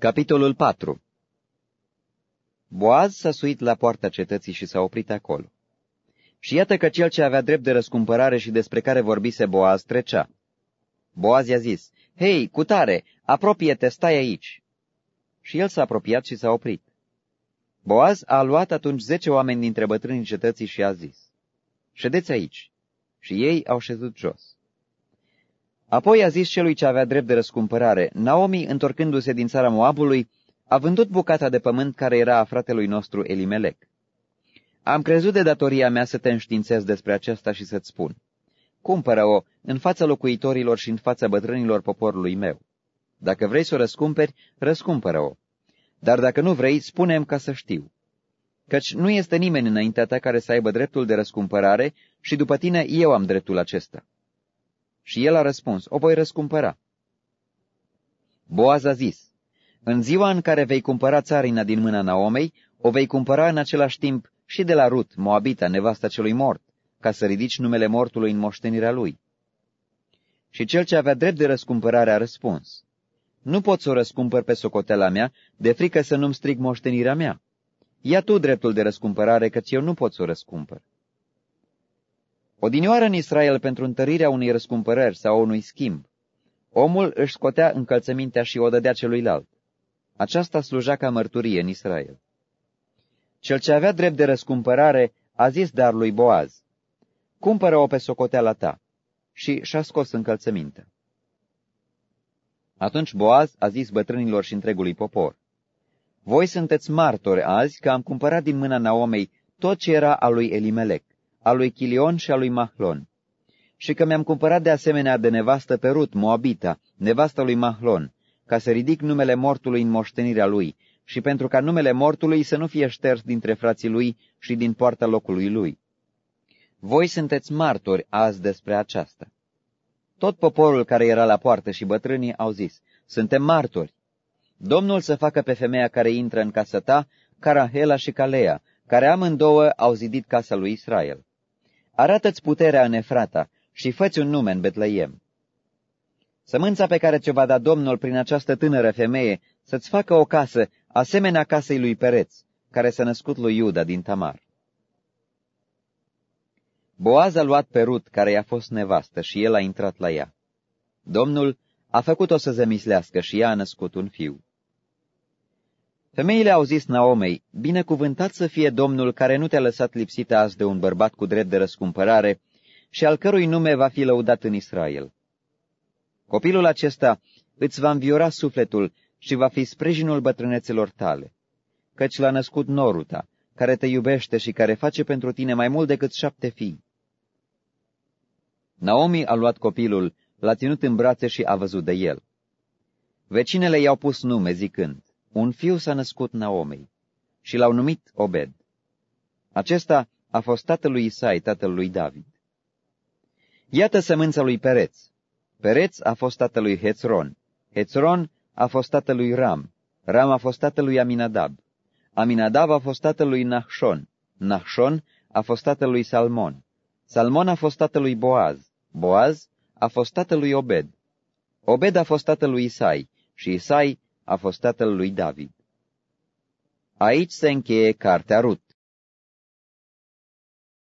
Capitolul 4 Boaz s-a suit la poarta cetății și s-a oprit acolo. Și iată că cel ce avea drept de răscumpărare și despre care vorbise Boaz trecea. Boaz i-a zis, Hei, cutare, apropie-te, stai aici. Și el s-a apropiat și s-a oprit. Boaz a luat atunci zece oameni dintre bătrânii cetății și a zis, Ședeți aici. Și ei au șezut jos. Apoi a zis celui ce avea drept de răscumpărare, Naomi, întorcându-se din țara Moabului, a vândut bucata de pământ care era a fratelui nostru Elimelec. Am crezut de datoria mea să te înștiințez despre aceasta și să-ți spun. Cumpără-o în fața locuitorilor și în fața bătrânilor poporului meu. Dacă vrei să o răscumperi, răscumpără-o. Dar dacă nu vrei, spunem ca să știu. Căci nu este nimeni înaintea ta care să aibă dreptul de răscumpărare și după tine eu am dreptul acesta. Și el a răspuns, o voi răscumpăra. Boaz a zis, în ziua în care vei cumpăra țarina din mâna Naomei, o vei cumpăra în același timp și de la Rut, Moabita, nevasta celui mort, ca să ridici numele mortului în moștenirea lui. Și cel ce avea drept de răscumpărare a răspuns, Nu pot să o răscumpăr pe socotela mea, de frică să nu-mi stric moștenirea mea. Ia tu dreptul de răscumpărare, căci eu nu pot să o răscumpăr. Odinioară în Israel pentru întărirea unei răscumpărări sau unui schimb, omul își scotea încălțămintea și o dădea celuilalt. Aceasta sluja ca mărturie în Israel. Cel ce avea drept de răscumpărare a zis dar lui Boaz, Cumpără-o pe socoteala ta și și-a scos încălțămintea. Atunci Boaz a zis bătrânilor și întregului popor, Voi sunteți martori azi că am cumpărat din mâna Naomei tot ce era a lui Elimelec al lui Chilion și al lui Mahlon. Și că mi-am cumpărat de asemenea de nevastă pe Rut, Moabita, nevasta lui Mahlon, ca să ridic numele mortului în moștenirea lui, și pentru ca numele mortului să nu fie șters dintre frații lui și din poarta locului lui. Voi sunteți martori azi despre aceasta. Tot poporul care era la poartă și bătrânii au zis, suntem martori. Domnul să facă pe femeia care intră în casă ta, Carahela și Calea, care amândouă au zidit casa lui Israel arată-ți puterea în Efrata și făți un nume în Betleem. Sămânța pe care ți-o va da Domnul prin această tânără femeie să-ți facă o casă, asemenea casei lui Pereț, care s-a născut lui Iuda din Tamar. Boaz a luat pe Rut, care i-a fost nevastă, și el a intrat la ea. Domnul a făcut-o să zămislească și ea a născut un fiu. Femeile au zis Naomei, binecuvântat să fie Domnul care nu te-a lăsat lipsită azi de un bărbat cu drept de răscumpărare și al cărui nume va fi lăudat în Israel. Copilul acesta îți va înviora sufletul și va fi sprijinul bătrânețelor tale, căci l-a născut Noruta, care te iubește și care face pentru tine mai mult decât șapte fii. Naomi a luat copilul, l-a ținut în brațe și a văzut de el. Vecinele i-au pus nume, zicând, un fiu s-a născut Naomi și l-au numit Obed. Acesta a fost tatălui Isai, tatălui David. Iată sămânța lui Pereț. Pereț a fost tatălui Hețron. Hețron a fost tatălui Ram. Ram a fost tatălui Aminadab. Aminadab a fost tatălui Nahshon. Nahshon a fost tatălui Salmon. Salmon a fost tatălui Boaz. Boaz a fost tatălui Obed. Obed a fost tatălui Isai și Isai a fost tatăl lui David. Aici se încheie cartea Rut.